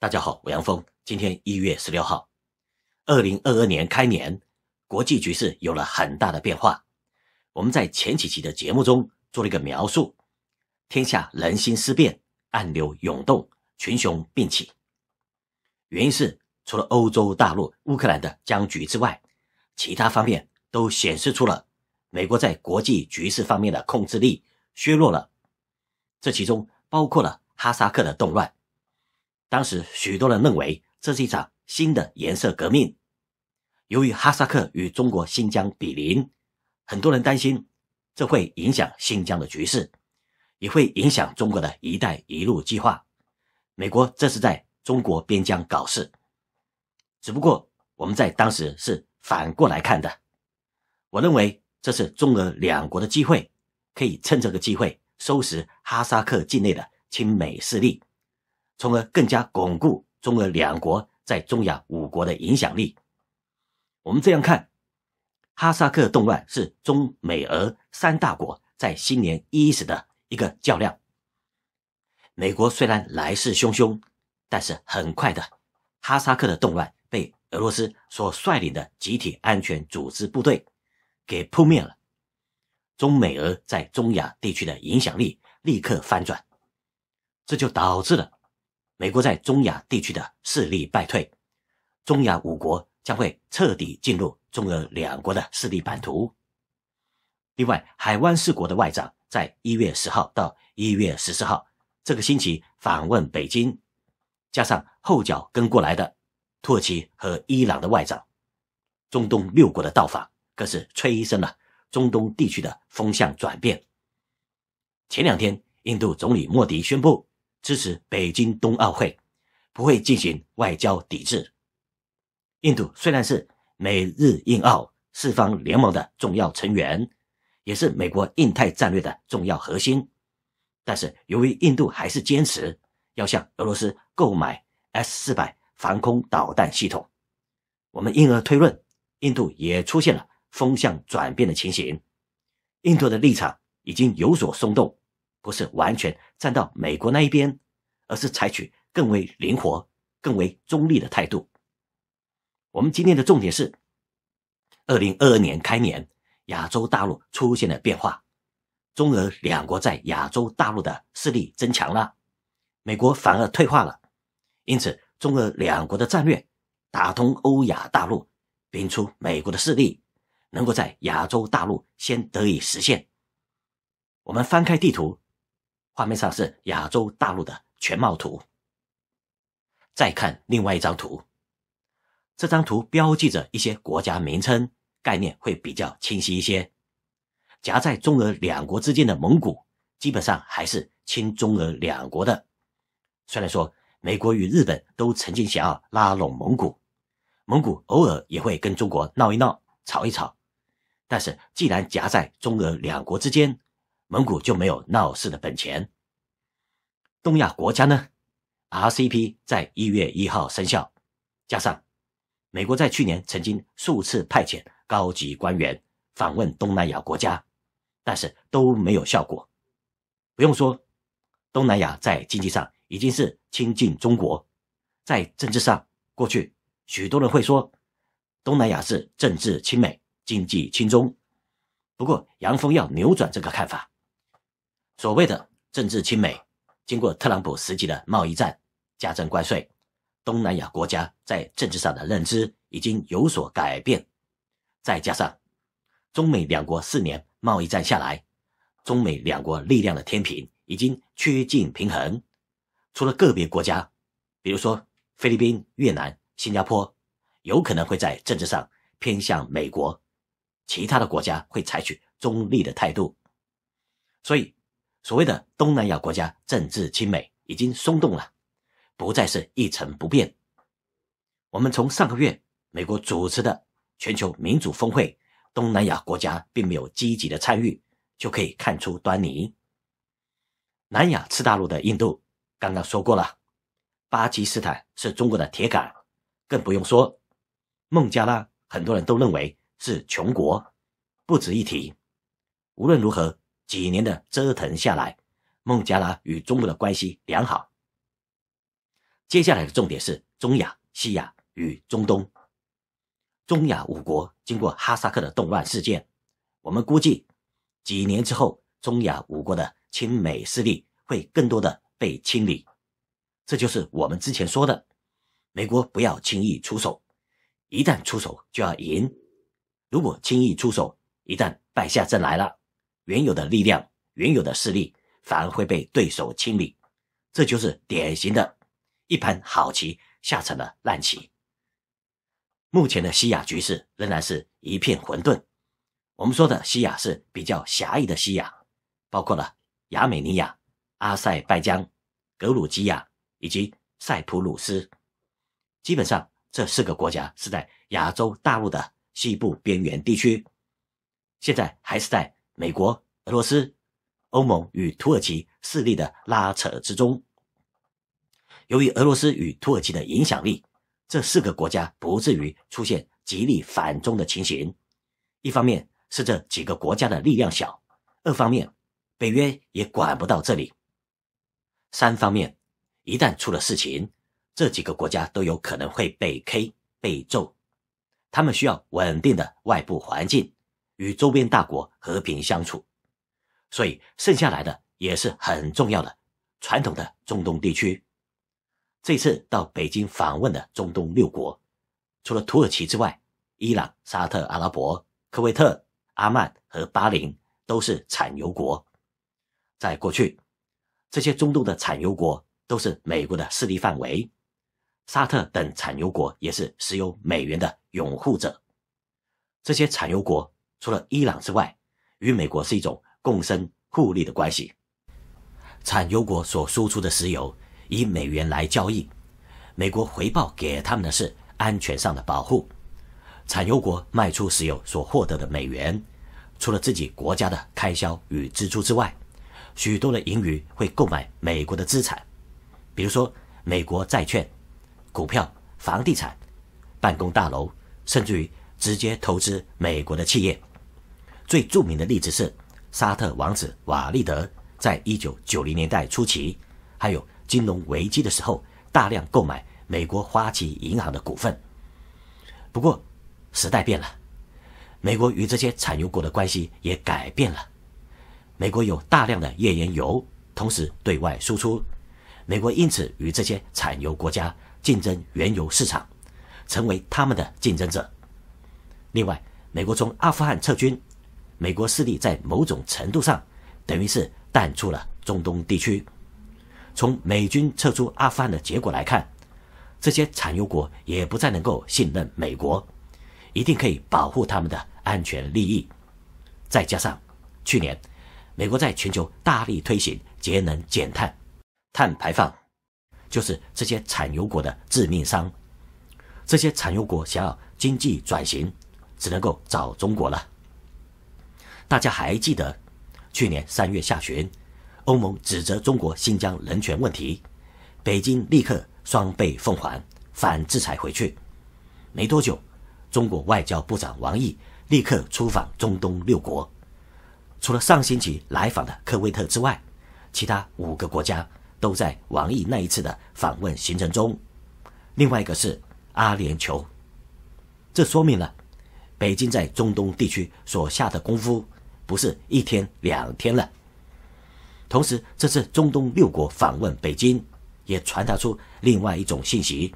大家好，我杨峰。今天一月十六号，二零二二年开年，国际局势有了很大的变化。我们在前几期的节目中做了一个描述：天下人心思变，暗流涌动，群雄并起。原因是除了欧洲大陆乌克兰的僵局之外，其他方面都显示出了美国在国际局势方面的控制力削弱了。这其中包括了哈萨克的动乱。当时，许多人认为这是一场新的颜色革命。由于哈萨克与中国新疆比邻，很多人担心这会影响新疆的局势，也会影响中国的一带一路计划。美国这是在中国边疆搞事，只不过我们在当时是反过来看的。我认为这是中俄两国的机会，可以趁这个机会收拾哈萨克境内的亲美势力。从而更加巩固中俄两国在中亚五国的影响力。我们这样看，哈萨克动乱是中美俄三大国在新年伊始的一个较量。美国虽然来势汹汹，但是很快的，哈萨克的动乱被俄罗斯所率领的集体安全组织部队给扑灭了。中美俄在中亚地区的影响力立刻翻转，这就导致了。美国在中亚地区的势力败退，中亚五国将会彻底进入中俄两国的势力版图。另外，海湾四国的外长在一月十号到一月十四号这个星期访问北京，加上后脚跟过来的土耳其和伊朗的外长，中东六国的到访，更是催生了中东地区的风向转变。前两天，印度总理莫迪宣布。支持北京冬奥会，不会进行外交抵制。印度虽然是美日印澳四方联盟的重要成员，也是美国印太战略的重要核心，但是由于印度还是坚持要向俄罗斯购买 S 四百防空导弹系统，我们因而推论，印度也出现了风向转变的情形，印度的立场已经有所松动。不是完全站到美国那一边，而是采取更为灵活、更为中立的态度。我们今天的重点是：二零二二年开年，亚洲大陆出现了变化，中俄两国在亚洲大陆的势力增强了，美国反而退化了。因此，中俄两国的战略打通欧亚大陆，摒除美国的势力，能够在亚洲大陆先得以实现。我们翻开地图。画面上是亚洲大陆的全貌图。再看另外一张图，这张图标记着一些国家名称，概念会比较清晰一些。夹在中俄两国之间的蒙古，基本上还是亲中俄两国的。虽然说美国与日本都曾经想要拉拢蒙古，蒙古偶尔也会跟中国闹一闹、吵一吵，但是既然夹在中俄两国之间，蒙古就没有闹事的本钱。东亚国家呢，RCP 在一月一号生效，加上美国在去年曾经数次派遣高级官员访问东南亚国家，但是都没有效果。不用说，东南亚在经济上已经是亲近中国，在政治上过去许多人会说东南亚是政治亲美、经济亲中。不过，杨峰要扭转这个看法。所谓的政治亲美，经过特朗普时期的贸易战、加征关税，东南亚国家在政治上的认知已经有所改变。再加上中美两国四年贸易战下来，中美两国力量的天平已经趋近平衡。除了个别国家，比如说菲律宾、越南、新加坡，有可能会在政治上偏向美国，其他的国家会采取中立的态度。所以。所谓的东南亚国家政治亲美已经松动了，不再是一成不变。我们从上个月美国主持的全球民主峰会，东南亚国家并没有积极的参与，就可以看出端倪。南亚次大陆的印度，刚刚说过了，巴基斯坦是中国的铁杆，更不用说孟加拉，很多人都认为是穷国，不值一提。无论如何。几年的折腾下来，孟加拉与中国的关系良好。接下来的重点是中亚、西亚与中东。中亚五国经过哈萨克的动乱事件，我们估计几年之后，中亚五国的亲美势力会更多的被清理。这就是我们之前说的，美国不要轻易出手，一旦出手就要赢。如果轻易出手，一旦败下阵来了。原有的力量、原有的势力反而会被对手清理，这就是典型的一盘好棋下成了烂棋。目前的西亚局势仍然是一片混沌。我们说的西亚是比较狭义的西亚，包括了亚美尼亚、阿塞拜疆、格鲁吉亚以及塞浦路斯。基本上，这四个国家是在亚洲大陆的西部边缘地区，现在还是在。美国、俄罗斯、欧盟与土耳其势力的拉扯之中，由于俄罗斯与土耳其的影响力，这四个国家不至于出现极力反中的情形。一方面，是这几个国家的力量小；二方面，北约也管不到这里；三方面，一旦出了事情，这几个国家都有可能会被 K、被揍。他们需要稳定的外部环境。与周边大国和平相处，所以剩下来的也是很重要的传统的中东地区。这次到北京访问的中东六国，除了土耳其之外，伊朗、沙特、阿拉伯、科威特、阿曼和巴林都是产油国。在过去，这些中东的产油国都是美国的势力范围。沙特等产油国也是石油美元的拥护者。这些产油国。除了伊朗之外，与美国是一种共生互利的关系。产油国所输出的石油以美元来交易，美国回报给他们的是安全上的保护。产油国卖出石油所获得的美元，除了自己国家的开销与支出之外，许多的盈余会购买美国的资产，比如说美国债券、股票、房地产、办公大楼，甚至于直接投资美国的企业。最著名的例子是沙特王子瓦利德，在一九九零年代初期，还有金融危机的时候，大量购买美国花旗银行的股份。不过，时代变了，美国与这些产油国的关系也改变了。美国有大量的页岩油，同时对外输出，美国因此与这些产油国家竞争原油市场，成为他们的竞争者。另外，美国从阿富汗撤军。美国势力在某种程度上等于是淡出了中东地区。从美军撤出阿富汗的结果来看，这些产油国也不再能够信任美国，一定可以保护他们的安全利益。再加上去年美国在全球大力推行节能减碳、碳排放，就是这些产油国的致命伤。这些产油国想要经济转型，只能够找中国了。大家还记得，去年三月下旬，欧盟指责中国新疆人权问题，北京立刻双倍奉还反制裁回去。没多久，中国外交部长王毅立刻出访中东六国，除了上星期来访的科威特之外，其他五个国家都在王毅那一次的访问行程中。另外一个是阿联酋，这说明了北京在中东地区所下的功夫。不是一天两天了。同时，这次中东六国访问北京，也传达出另外一种信息：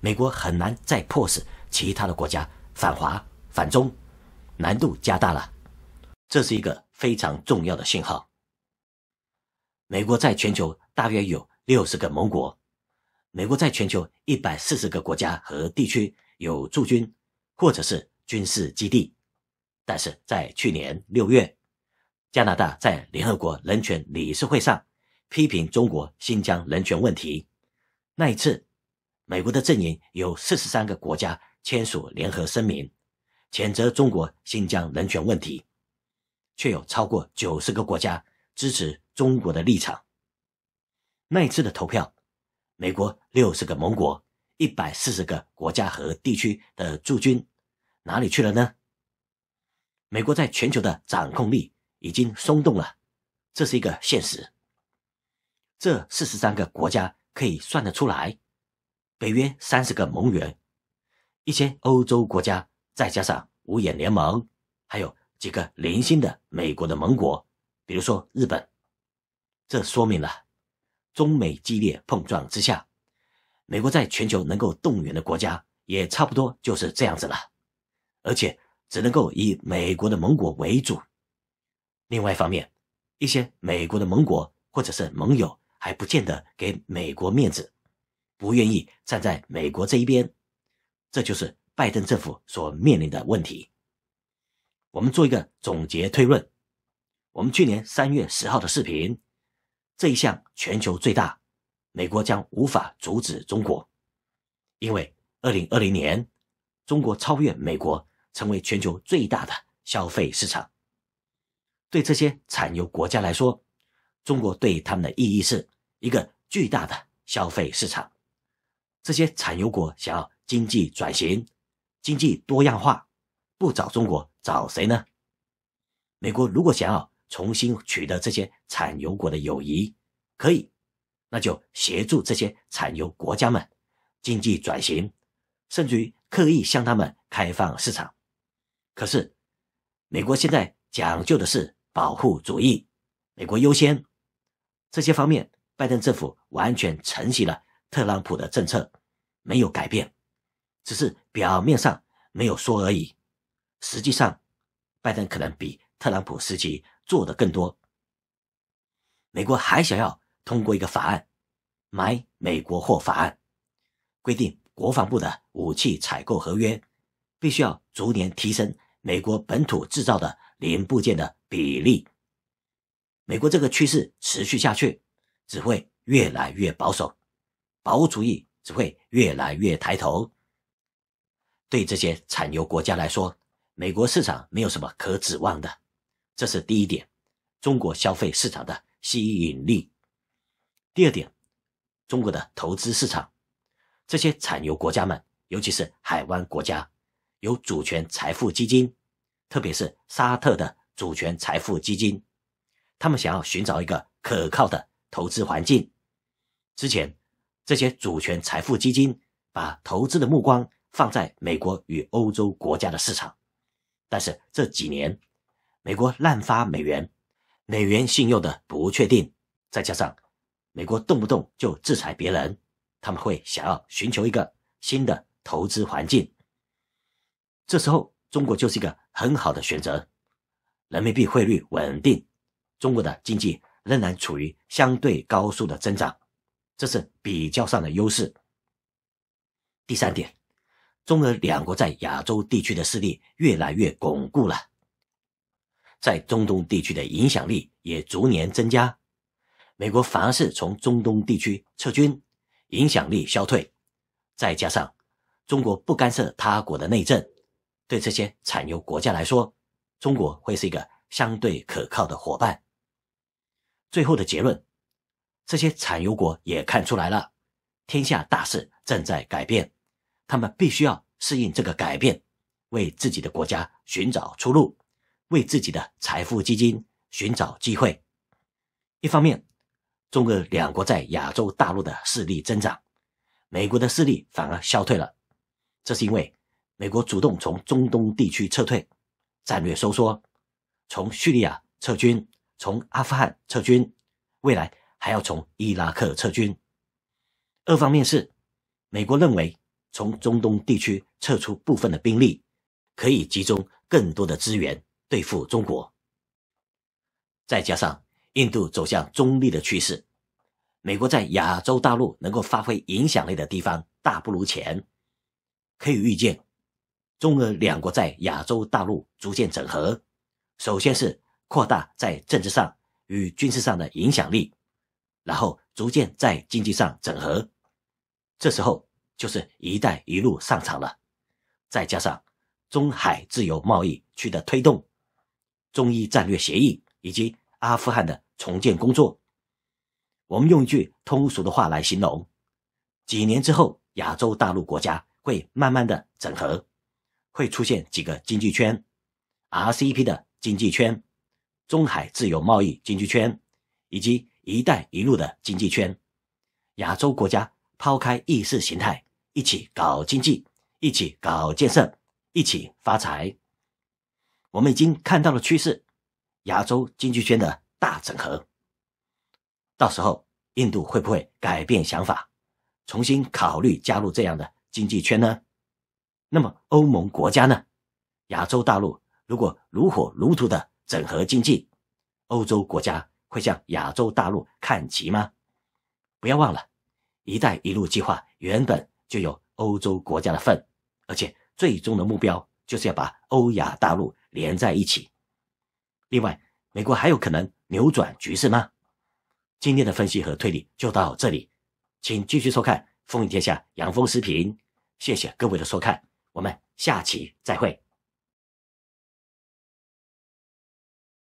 美国很难再迫使其他的国家反华反中，难度加大了。这是一个非常重要的信号。美国在全球大约有六十个盟国，美国在全球一百四十个国家和地区有驻军或者是军事基地。但是在去年六月，加拿大在联合国人权理事会上批评中国新疆人权问题。那一次，美国的阵营有四十三个国家签署联合声明，谴责中国新疆人权问题，却有超过九十个国家支持中国的立场。那一次的投票，美国六十个盟国、一百四十个国家和地区的驻军哪里去了呢？美国在全球的掌控力已经松动了，这是一个现实。这四十三个国家可以算得出来，北约三十个盟员，一些欧洲国家，再加上五眼联盟，还有几个零星的美国的盟国，比如说日本。这说明了中美激烈碰撞之下，美国在全球能够动员的国家也差不多就是这样子了，而且。只能够以美国的盟国为主，另外一方面，一些美国的盟国或者是盟友还不见得给美国面子，不愿意站在美国这一边，这就是拜登政府所面临的问题。我们做一个总结推论：我们去年三月十号的视频，这一项全球最大，美国将无法阻止中国，因为二零二零年，中国超越美国。成为全球最大的消费市场，对这些产油国家来说，中国对他们的意义是一个巨大的消费市场。这些产油国想要经济转型、经济多样化，不找中国找谁呢？美国如果想要重新取得这些产油国的友谊，可以，那就协助这些产油国家们经济转型，甚至于刻意向他们开放市场。可是，美国现在讲究的是保护主义，美国优先，这些方面，拜登政府完全承袭了特朗普的政策，没有改变，只是表面上没有说而已。实际上，拜登可能比特朗普时期做的更多。美国还想要通过一个法案，《买美国货法案》，规定国防部的武器采购合约，必须要逐年提升。美国本土制造的零部件的比例，美国这个趋势持续下去，只会越来越保守，保护主义只会越来越抬头。对这些产油国家来说，美国市场没有什么可指望的，这是第一点。中国消费市场的吸引力，第二点，中国的投资市场，这些产油国家们，尤其是海湾国家。有主权财富基金，特别是沙特的主权财富基金，他们想要寻找一个可靠的投资环境。之前，这些主权财富基金把投资的目光放在美国与欧洲国家的市场，但是这几年，美国滥发美元，美元信用的不确定，再加上美国动不动就制裁别人，他们会想要寻求一个新的投资环境。这时候，中国就是一个很好的选择，人民币汇率稳定，中国的经济仍然处于相对高速的增长，这是比较上的优势。第三点，中俄两国在亚洲地区的势力越来越巩固了，在中东地区的影响力也逐年增加，美国凡是从中东地区撤军，影响力消退，再加上中国不干涉他国的内政。对这些产油国家来说，中国会是一个相对可靠的伙伴。最后的结论，这些产油国也看出来了，天下大势正在改变，他们必须要适应这个改变，为自己的国家寻找出路，为自己的财富基金寻找机会。一方面，中俄两国在亚洲大陆的势力增长，美国的势力反而消退了，这是因为。美国主动从中东地区撤退，战略收缩，从叙利亚撤军，从阿富汗撤军，未来还要从伊拉克撤军。二方面是，美国认为从中东地区撤出部分的兵力，可以集中更多的资源对付中国。再加上印度走向中立的趋势，美国在亚洲大陆能够发挥影响力的地方大不如前，可以预见。中俄两国在亚洲大陆逐渐整合，首先是扩大在政治上与军事上的影响力，然后逐渐在经济上整合，这时候就是“一带一路”上场了，再加上中海自由贸易区的推动、中医战略协议以及阿富汗的重建工作，我们用一句通俗的话来形容：几年之后，亚洲大陆国家会慢慢的整合。会出现几个经济圈：RCEP 的经济圈、中海自由贸易经济圈以及“一带一路”的经济圈。亚洲国家抛开意识形态，一起搞经济，一起搞建设，一起发财。我们已经看到了趋势：亚洲经济圈的大整合。到时候，印度会不会改变想法，重新考虑加入这样的经济圈呢？那么，欧盟国家呢？亚洲大陆如果如火如荼的整合经济，欧洲国家会向亚洲大陆看齐吗？不要忘了，“一带一路”计划原本就有欧洲国家的份，而且最终的目标就是要把欧亚大陆连在一起。另外，美国还有可能扭转局势吗？今天的分析和推理就到这里，请继续收看《风云天下》杨峰视频，谢谢各位的收看。我们下期再会。